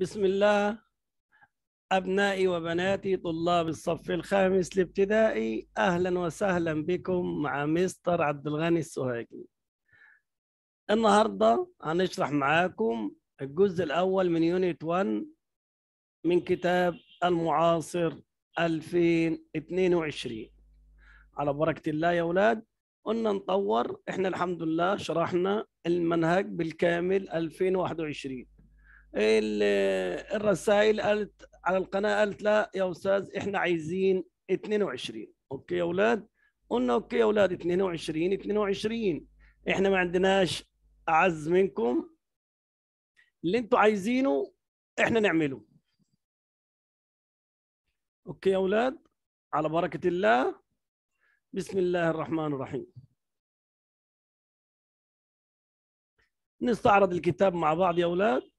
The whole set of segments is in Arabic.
بسم الله أبنائي وبناتي طلاب الصف الخامس الابتدائي أهلا وسهلا بكم مع مستر عبد الغني السهاجي النهاردة هنشرح معاكم الجزء الأول من يونيت 1 من كتاب المعاصر 2022 على بركة الله يا أولاد قلنا نطور احنا الحمد لله شرحنا المنهج بالكامل 2021 الرسائل قالت على القناه قالت لا يا استاذ احنا عايزين 22 اوكي يا اولاد قلنا اوكي يا اولاد 22 22 احنا ما عندناش اعز منكم اللي انتوا عايزينه احنا نعمله اوكي يا اولاد على بركه الله بسم الله الرحمن الرحيم نستعرض الكتاب مع بعض يا اولاد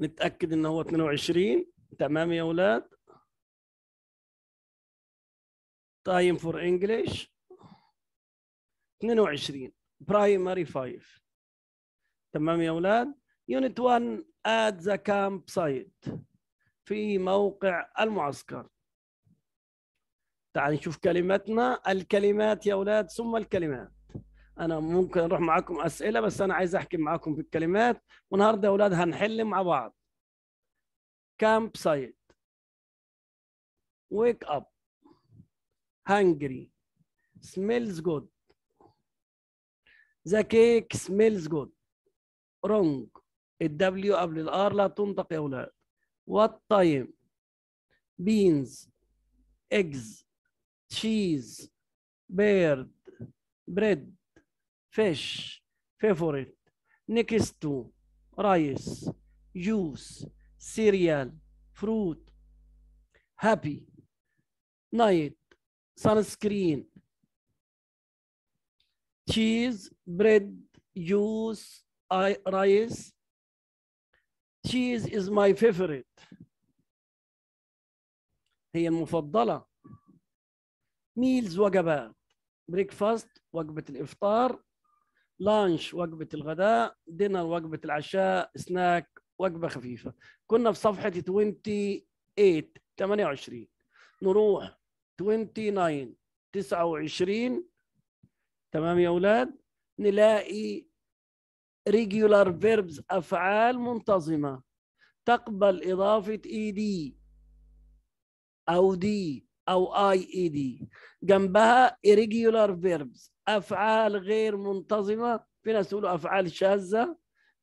نتاكد ان هو 22 تمام يا اولاد تايم فور انجلش 22 برايمري 5 تمام يا اولاد يونت 1 ات ذا كامب سايت في موقع المعسكر تعال نشوف كلمتنا الكلمات يا اولاد ثم الكلمات انا ممكن اروح معاكم اسئله بس انا عايز احكي معاكم في الكلمات والنهارده يا اولاد هنحل مع بعض كامب سايت wake up hungry smells good the cake smells good wrong الدبليو قبل الار لا تنطق يا اولاد what time beans eggs cheese بيرد bread فيش فيفوريت نيكستو رايس جوس سيريال فروت هابي نايت سانسكرين تشيز بريد جوس رايس تشيز از ماي فيفوريت هي المفضله ميلز وجبات بريكفاست وجبه الافطار لانش وجبه الغداء دينر وجبه العشاء سناك وجبه خفيفه كنا في صفحه 28 28 نروح 29 29 تمام يا اولاد نلاقي regular verbs افعال منتظمه تقبل اضافه ED او دي او اي اي دي جنبها irregular verbs افعال غير منتظمه في ناس يقولوا افعال شاذه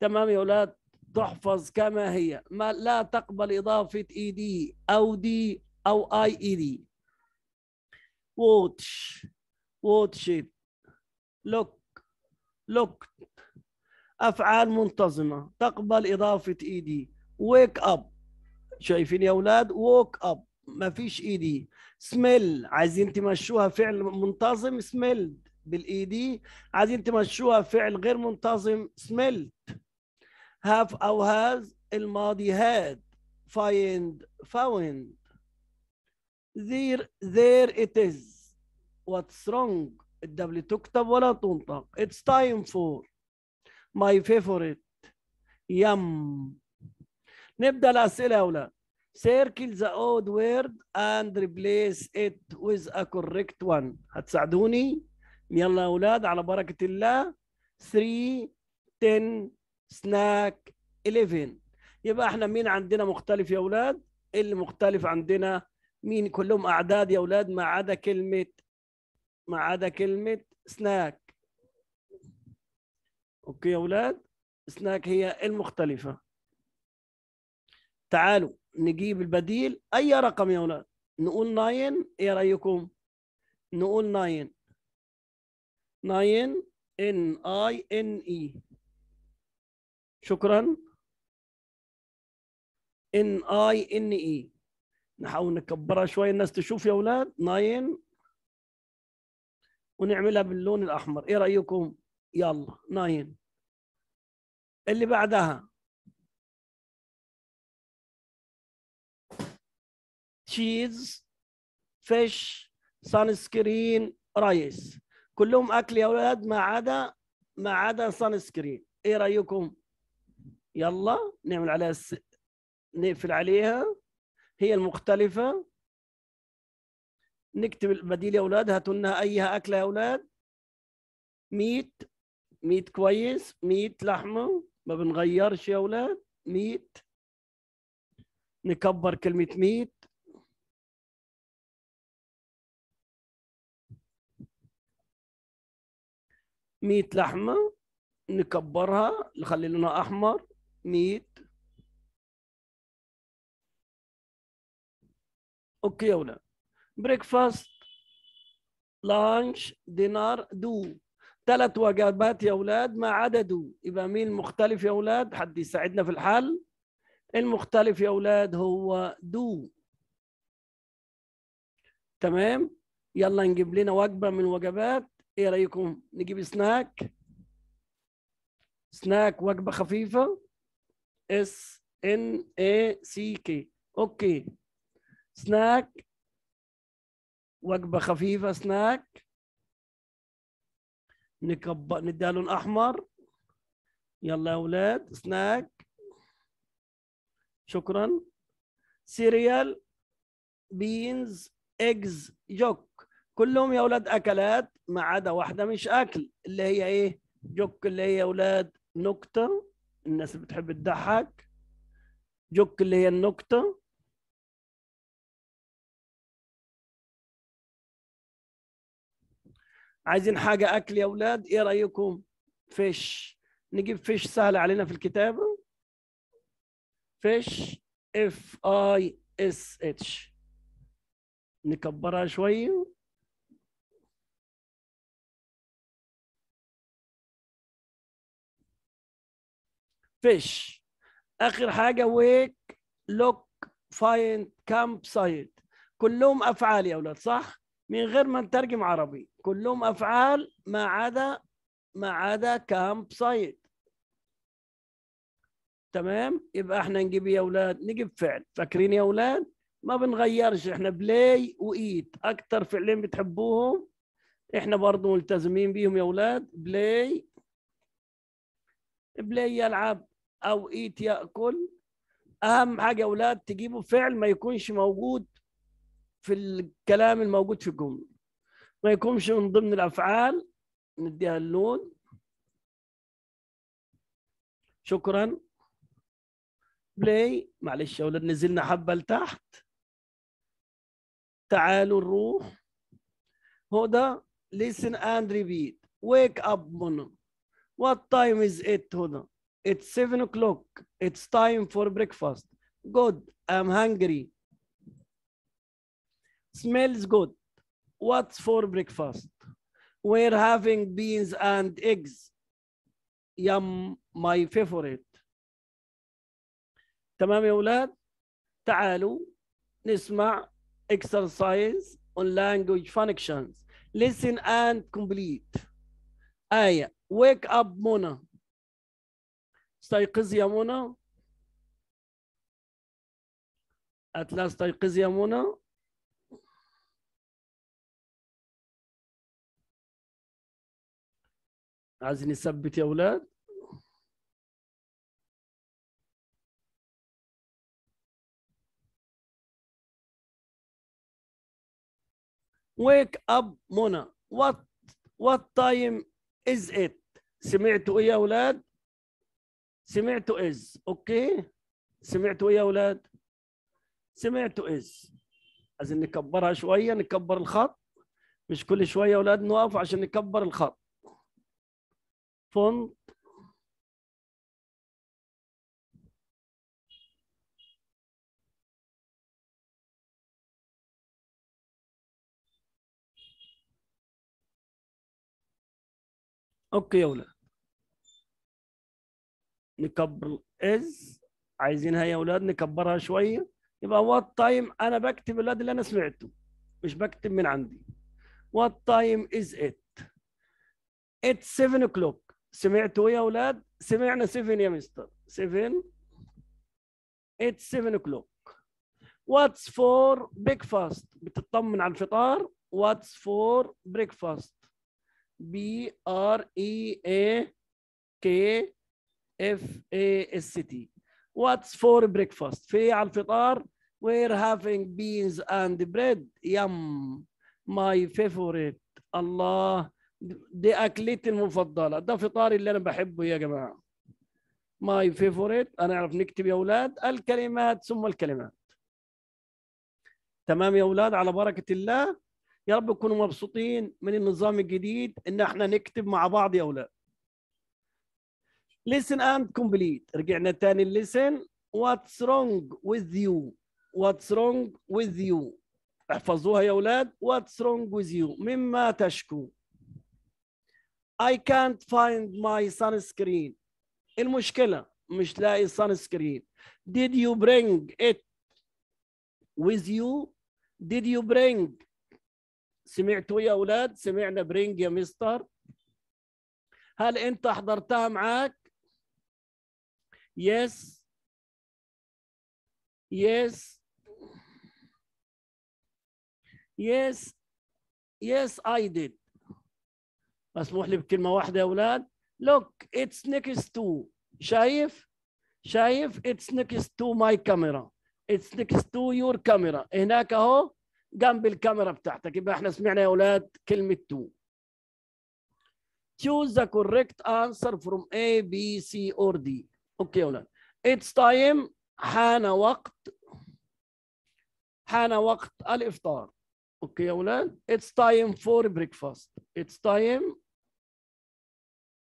تمام يا اولاد تحفظ كما هي ما لا تقبل اضافه اي e دي او دي او اي اي دي watch watch it look looked افعال منتظمه تقبل اضافه اي e دي wake up شايفين يا اولاد woke up ما فيش اي دي سميل عايزين تمشوها فعل منتظم سميل بالاي دي عايزين تمشوها فعل غير منتظم سملت هاف او هاز الماضي هاد فايند فاوند ذير ذير ات از واتس رونج الدبل تكتب ولا تنطق it's time for my favorite يم نبدا الاسئله يا اولاد circle the اود word and replace it with a correct one هتساعدوني يلا يا اولاد على بركه الله 3 10 سناك 11 يبقى احنا مين عندنا مختلف يا اولاد اللي مختلف عندنا مين كلهم اعداد يا اولاد ما عدا كلمه ما عدا كلمه سناك اوكي يا اولاد سناك هي المختلفه تعالوا نجيب البديل اي رقم يا اولاد نقول 9 ايه رايكم نقول 9 9 ان اي ان اي شكرا ان اي ان اي نحاول نكبرها شويه الناس تشوف يا اولاد 9 ونعملها باللون الاحمر ايه رايكم يلا 9 اللي بعدها تشيز فيش سان سكرين رايس كلهم اكل يا اولاد ما عدا ما عدا سان سكرين ايه رايكم يلا نعمل عليها الس... نقفل عليها هي المختلفه نكتب البديل يا اولاد هاتوا لنا ايها اكله يا اولاد ميت ميت كويس ميت لحمه ما بنغيرش يا اولاد ميت نكبر كلمه ميت 100 لحمه نكبرها نخلي لونها احمر 100 اوكي يا ولاد بريكفاست لانش دينار دو ثلاث وجبات يا اولاد ما عدا دو يبقى مين المختلف يا اولاد حد يساعدنا في الحل المختلف يا اولاد هو دو تمام يلا نجيب لنا وجبه من وجبات ايه رايكم نجيب سناك سناك وجبه خفيفه اس ان اي سي كي اوكي سناك وجبه خفيفه سناك نكب نديها لون احمر يلا يا اولاد سناك شكرا سيريال بينز اجز جوك كلهم يا اولاد اكلات ما عدا واحده مش اكل اللي هي ايه جوك اللي هي اولاد نكته الناس بتحب تضحك جوك اللي هي النكته عايزين حاجه اكل يا اولاد ايه رايكم فيش نجيب فيش سهل علينا في الكتابه فيش اف اي اس اتش نكبرها شويه فيش اخر حاجه ويك لوك فايند كامب سايت كلهم افعال يا اولاد صح من غير ما نترجم عربي كلهم افعال ما عدا ما عدا كامب سايت تمام يبقى احنا نجيب يا اولاد نجيب فعل فاكرين يا اولاد ما بنغيرش احنا بلاي وايت اكتر فعلين بتحبوهم احنا برضو ملتزمين بيهم يا اولاد بلاي بلاي يلعب او ايت ياكل اهم حاجه يا اولاد تجيبوا فعل ما يكونش موجود في الكلام الموجود في الجمله ما يكونش من ضمن الافعال نديها اللون شكرا بلاي معلش يا اولاد نزلنا حبه لتحت تعالوا نروح هدى listen and repeat wake up منى what time is it هدى It's seven o'clock. It's time for breakfast. Good. I'm hungry. Smells good. What's for breakfast? We're having beans and eggs. Yum, my favorite. تمام يا أولاد؟ تعالوا نسمع exercise on language functions. Listen and complete. آية wake up Mona. استيقظي يا منى أتلا استيقظ يا منى عايزين نثبت يا اولاد wake up منى what what time is it سمعتوا ايه يا اولاد سمعتوا إز أوكي سمعتوا إيه يا أولاد سمعتوا إز عايزين نكبرها شوية نكبر الخط مش كل شوية يا أولاد نقف عشان نكبر الخط فونت اوكي يا اولاد نكبر از عايزينها يا اولاد نكبرها شويه يبقى وات تايم انا بكتب الاد اللي انا سمعته مش بكتب من عندي وات تايم از ات ات 7 اوكلوك سمعتوا يا اولاد سمعنا 7 يا مستر 7 ات 7 اوكلوك واتس فور بريكفاست بتطمن على الفطار واتس فور بريكفاست بي ار اي اي كي اف اي اس تي واتس فور بريكفاست في على الفطار وير هافينج بينز اند بريد يم ماي فيفوريت الله دي اكلتي المفضله ده فطاري اللي انا بحبه يا جماعه ماي فيفوريت اعرف نكتب يا اولاد الكلمات ثم الكلمات تمام يا اولاد على بركه الله يا رب تكونوا مبسوطين من النظام الجديد ان احنا نكتب مع بعض يا اولاد listen and complete رجعنا تاني listen what's wrong with you what's wrong with you احفظوها يا اولاد what's wrong with you مما تشكو I can't find my sunscreen المشكلة مش لاقي sunscreen did you bring it with you did you bring سمعتوا يا اولاد سمعنا bring يا مستر هل انت حضرتها معاك Yes. Yes. Yes. Yes, I did. مسموح لي بكلمة واحدة يا أولاد. Look, it's next to. شايف؟ شايف؟ It's next to my camera. It's next to your camera. هناك أهو جنب الكاميرا بتاعتك. يبقى إحنا سمعنا يا أولاد كلمة to. Choose the correct answer from A, B, C, or D. اوكي اولاد اتس تايم حان وقت حان وقت الافطار اوكي يا اولاد اتس تايم فور بريكفاست اتس تايم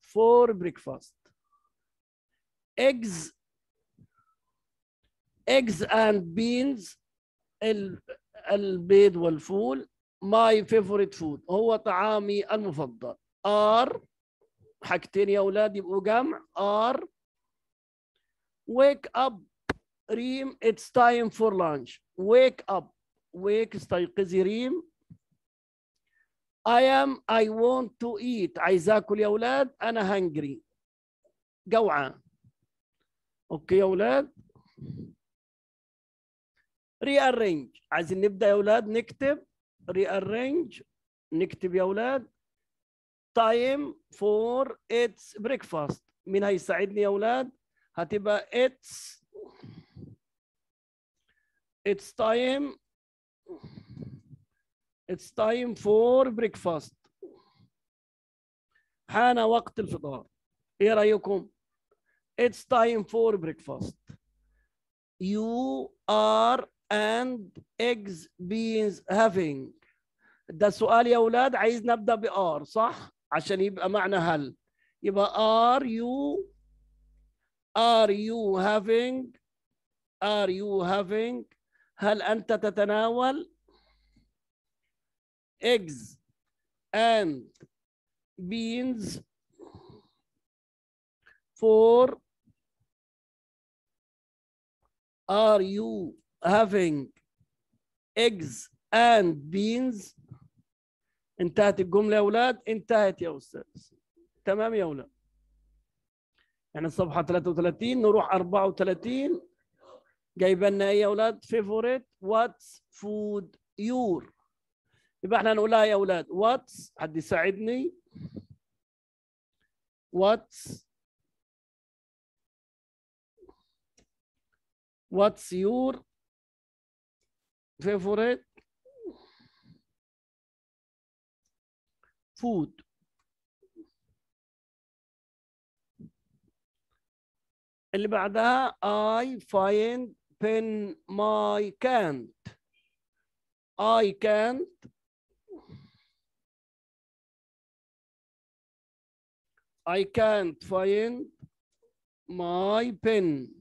فور بريكفاست eggs eggs and beans البيض والفول my favorite food هو طعامي المفضل are حاجتين يا اولاد يبقوا جمع are wake up ريم it's time for lunch wake up wake استيقظي ريم I am I want to eat عايز اكل يا اولاد انا hungry جوعان اوكي يا اولاد ريارينج عايزين نبدا يا اولاد نكتب ريارينج نكتب يا اولاد time for its breakfast مين هيساعدني يا اولاد هتبقى it's it's time it's time for breakfast حان وقت الفطار ايه رايكم it's time for breakfast you are and eggs beans having ده سؤال يا اولاد عايز نبدا بار صح عشان يبقى معنى هل يبقى are you Are you having Are you having هل أنت تتناول eggs and beans for are you having eggs and beans انتهت الجملة يا أولاد انتهت يا أستاذ تمام يا أولاد احنا الصفحة 33 نروح 34 جايبه لنا ايه يا اولاد فيفوريت واتس فود يور يبقى احنا هنقولها يا اولاد واتس حد يساعدني واتس واتس يور فيفوريت فود اللي بعدها I find pen my can't I can't I can't find my pen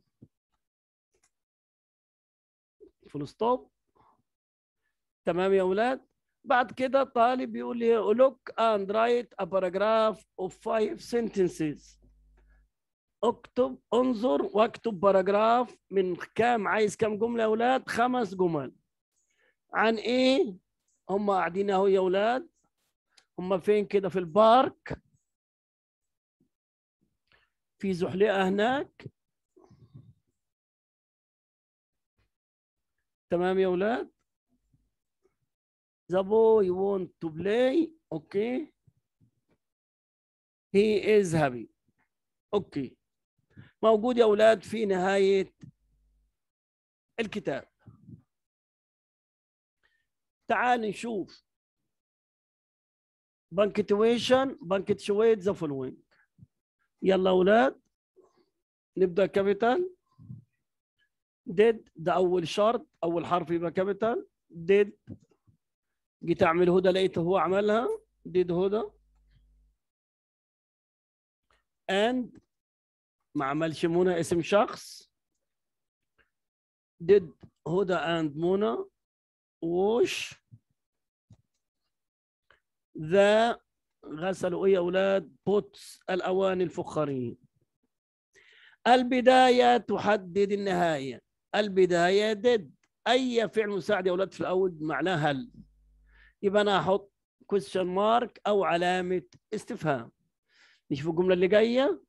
full stop تمام يا اولاد بعد كده طالب يقول لي look and write a paragraph of five sentences اكتب انظر واكتب باراجراف من كام عايز كام جمله يا اولاد خمس جمل عن ايه هم قاعدين اهو يا اولاد هم فين كده في البارك في زحلقه هناك تمام يا اولاد the boy want to play okay he is happy okay موجود يا أولاد في نهاية الكتاب تعال نشوف بانكتويشن بنكتشويت ذا فولوينج يلا أولاد نبدأ كابيتال ديد ده أول شرط أول حرف يبقى كابيتال ديد جيت أعمل هدى لقيته هو عملها ديد هدى اند عملش منى اسم شخص did هدى and منى wash ذا غسلوا ايه يا اولاد بوتس الاواني الفخاريه البدايه تحدد النهايه البدايه ديد اي فعل مساعد يا اولاد في الاول معناه هل يبقى انا احط question mark او علامه استفهام نشوف الجمله اللي جايه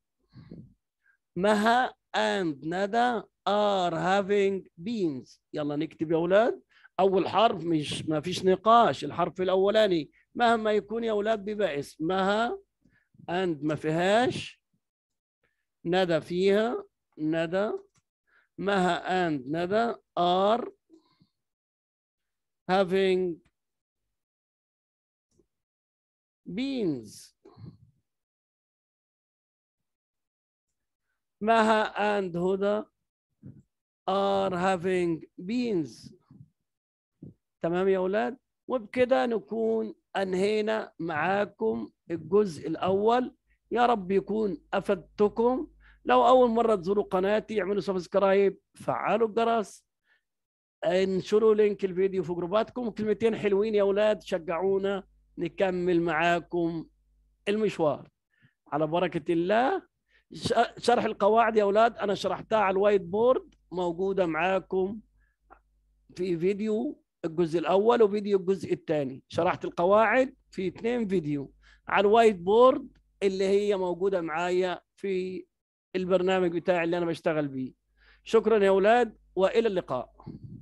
مها and ندى are having beans يلا نكتب يا أولاد أول حرف مش ما فيش نقاش الحرف الأولاني مهما يكون يا أولاد بيبقى اسمها and ما فيهاش ندى فيها ندى مها and ندى are having beans Maha and Huda are having beans تمام يا أولاد وبكده نكون أنهينا معاكم الجزء الأول يا رب يكون أفدتكم لو أول مرة تزوروا قناتي اعملوا سبسكرايب فعلوا الجرس انشروا لينك الفيديو في جروباتكم كلمتين حلوين يا أولاد شجعونا نكمل معاكم المشوار على بركة الله شرح القواعد يا اولاد انا شرحتها على الوايت بورد موجوده معاكم في فيديو الجزء الاول وفيديو الجزء الثاني شرحت القواعد في اثنين فيديو على الوايت بورد اللي هي موجوده معايا في البرنامج بتاعي اللي انا بشتغل بيه شكرا يا اولاد والى اللقاء